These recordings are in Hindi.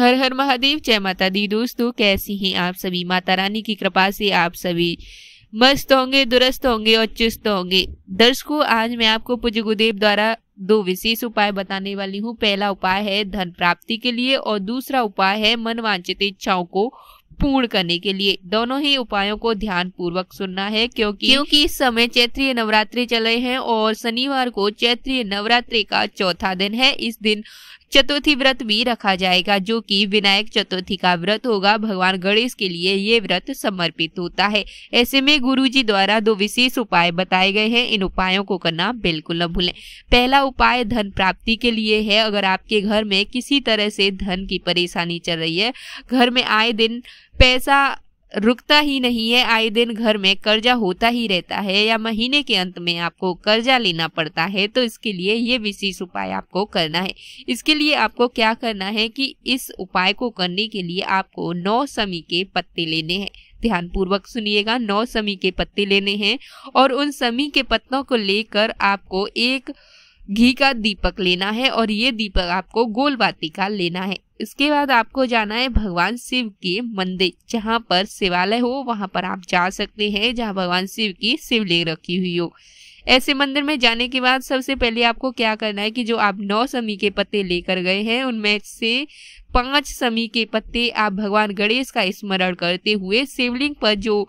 हर हर महादेव जय माता दी दोस्तों कैसी हैं आप सभी माता रानी की कृपा से आप सभी मस्त होंगे दुरुस्त होंगे और चुस्त होंगे दर्शकों आज मैं आपको पूज्य गुरुदेव द्वारा दो विशेष उपाय बताने वाली हूँ पहला उपाय है धन प्राप्ति के लिए और दूसरा उपाय है मनवांचित इच्छाओं को पूर्ण करने के लिए दोनों ही उपायों को ध्यान पूर्वक सुनना है क्योंकि क्योंकि इस समय चैत्रीय नवरात्रि चले हैं और शनिवार को चैत्रीय नवरात्रि का चौथा दिन है इस दिन चतुर्थी व्रत भी रखा जाएगा जो कि विनायक चतुर्थी का व्रत होगा भगवान गणेश के लिए ये व्रत समर्पित होता है ऐसे में गुरु जी द्वारा दो विशेष उपाय बताए गए हैं इन उपायों को करना बिल्कुल न भूलें पहला उपाय धन प्राप्ति के लिए है अगर आपके घर में किसी तरह से धन की परेशानी चल रही है घर में आए दिन पैसा रुकता ही नहीं है आए दिन घर में कर्जा होता ही रहता है या महीने के अंत में आपको कर्जा लेना पड़ता है तो इसके लिए ये विशेष उपाय आपको करना है इसके लिए आपको क्या करना है कि इस उपाय को करने के लिए आपको नौ समी के पत्ते लेने हैं ध्यान पूर्वक सुनिएगा नौ समी के पत्ते लेने हैं और उन समी के पत्तों को लेकर आपको एक घी का दीपक लेना है और ये दीपक आपको गोलबाती का लेना है इसके बाद आपको जाना है भगवान शिव के मंदिर जहाँ पर शिवालय हो वहाँ पर आप जा सकते हैं जहाँ भगवान शिव की शिवलिंग रखी हुई हो ऐसे मंदिर में जाने के बाद सबसे पहले आपको क्या करना है कि जो आप नौ समी के पत्ते लेकर गए हैं उनमें से पांच समी के पत्ते आप भगवान गणेश का स्मरण करते हुए शिवलिंग पर जो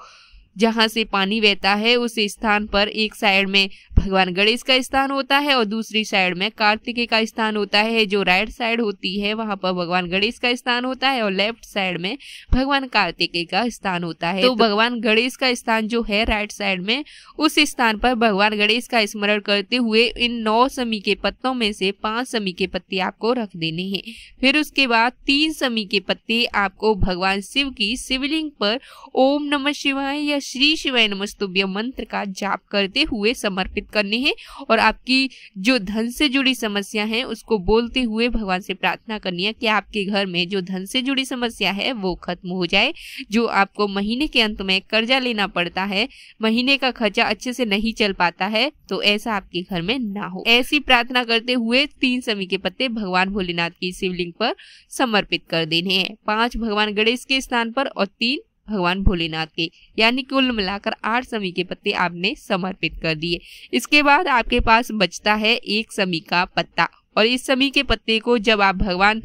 जहाँ से पानी बहता है उस स्थान पर एक साइड में भगवान गणेश का स्थान होता है और दूसरी साइड में कार्तिकेय का स्थान होता है जो राइट साइड होती है वहाँ पर भगवान गणेश का स्थान होता है और लेफ्ट साइड में भगवान कार्तिकेय का स्थान होता है तो भगवान गणेश का स्थान जो है राइट साइड में उस स्थान पर भगवान गणेश का स्मरण करते हुए इन नौ समी के पत्तों में से पांच समी के पत्ते आपको रख देने हैं फिर उसके बाद तीन समी के पत्ते आपको भगवान शिव की शिवलिंग पर ओम नमः शिवाय या श्री शिवाय नमस्तुभ्य मंत्र का जाप करते हुए समर्पित करने हैं और आपकी जो धन से जुड़ी समस्या है उसको बोलते हुए भगवान से प्रार्थना करनी है कि आपके घर में जो धन से जुड़ी समस्या है वो खत्म हो जाए जो आपको महीने के अंत में कर्जा लेना पड़ता है महीने का खर्चा अच्छे से नहीं चल पाता है तो ऐसा आपके घर में ना हो ऐसी प्रार्थना करते हुए तीन समी के पत्ते भगवान भोलेनाथ की शिवलिंग पर समर्पित कर देने हैं पांच भगवान गणेश के स्थान पर और तीन भगवान भोलेनाथ के यानी कुल मिलाकर आठ समी के पत्ते आपने समर्पित कर दिए इसके बाद आपके पास बचता है एक समी का पत्ता और इस समी के पत्ते को जब आप भगवान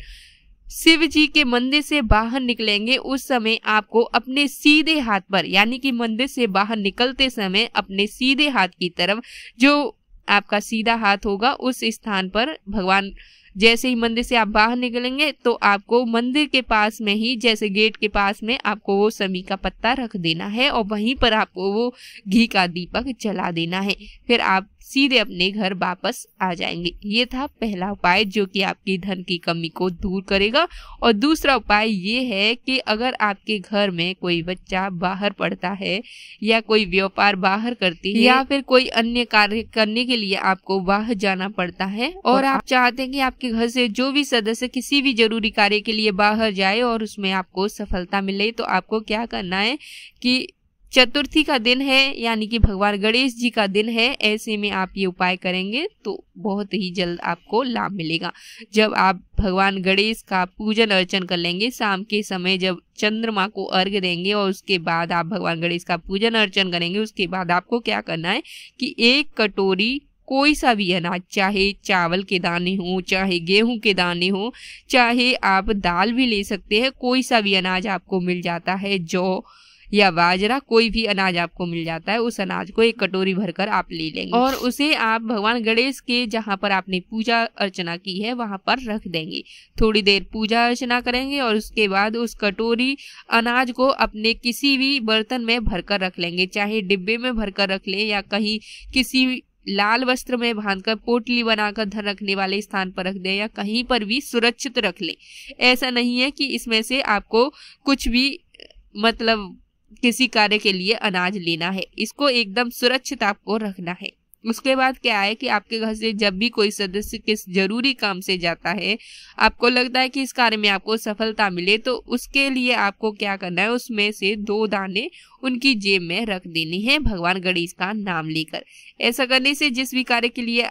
शिव जी के मंदिर से बाहर निकलेंगे उस समय आपको अपने सीधे हाथ पर यानी कि मंदिर से बाहर निकलते समय अपने सीधे हाथ की तरफ जो आपका सीधा हाथ होगा उस स्थान पर भगवान जैसे ही मंदिर से आप बाहर निकलेंगे तो आपको मंदिर के पास में ही जैसे गेट के पास में आपको वो समी का पत्ता रख देना है और वहीं पर आपको वो घी का दीपक जला देना है फिर आप सीधे अपने घर वापस आ जाएंगे ये था पहला उपाय जो कि आपकी धन की कमी को दूर करेगा और दूसरा उपाय ये है कि अगर आपके घर में कोई बच्चा बाहर पढ़ता है या कोई व्यापार बाहर करती है या फिर कोई अन्य कार्य करने के लिए आपको बाहर जाना पड़ता है और, और आप चाहते हैं कि आपके आपके घर से जो भी सदस्य किसी भी जरूरी कार्य के लिए बाहर जाए और उसमें आपको सफलता मिले तो आपको क्या करना है कि चतुर्थी का दिन है यानी कि भगवान गणेश जी का दिन है ऐसे में आप ये उपाय करेंगे तो बहुत ही जल्द आपको लाभ मिलेगा जब आप भगवान गणेश का पूजन अर्चन कर लेंगे शाम के समय जब चंद्रमा को अर्घ देंगे और उसके बाद आप भगवान गणेश का पूजन अर्चन करेंगे उसके बाद आपको क्या करना है कि एक कटोरी कोई सा भी अनाज चाहे चावल के दाने हो चाहे गेहूं के दाने हो चाहे आप दाल भी ले सकते हैं कोई सा भी अनाज आपको मिल जाता है जौ या बाजरा कोई भी अनाज आपको मिल जाता है उस अनाज को एक कटोरी भरकर आप ले लेंगे और उसे आप भगवान गणेश के जहाँ पर आपने पूजा अर्चना की है वहाँ पर रख देंगे थोड़ी देर पूजा अर्चना करेंगे और उसके बाद उस कटोरी अनाज को अपने किसी भी बर्तन में भरकर रख लेंगे चाहे डिब्बे में भरकर रख लें या कहीं किसी लाल वस्त्र में बांधकर पोटली बनाकर धन रखने वाले स्थान पर रख दें या कहीं पर भी सुरक्षित रख लें ऐसा नहीं है कि इसमें से आपको कुछ भी मतलब किसी कार्य के लिए अनाज लेना है इसको एकदम सुरक्षित आपको रखना है उसके बाद क्या है कि आपके घर से जब भी कोई सदस्य किस जरूरी काम से जाता है आपको लगता है कि इस कार्य में आपको सफलता मिले तो उसके लिए आपको क्या करना है उसमें से दो दाने उनकी जेब में रख देने हैं भगवान गणेश का नाम लेकर ऐसा करने से जिस भी कार्य के लिए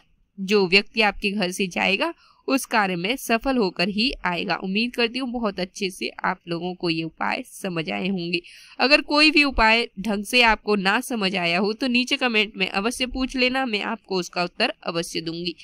जो व्यक्ति आपके घर से जाएगा उस कार्य में सफल होकर ही आएगा उम्मीद करती हूँ बहुत अच्छे से आप लोगों को ये उपाय समझ आए होंगे अगर कोई भी उपाय ढंग से आपको ना समझ आया हो तो नीचे कमेंट में अवश्य पूछ लेना मैं आपको उसका उत्तर अवश्य दूंगी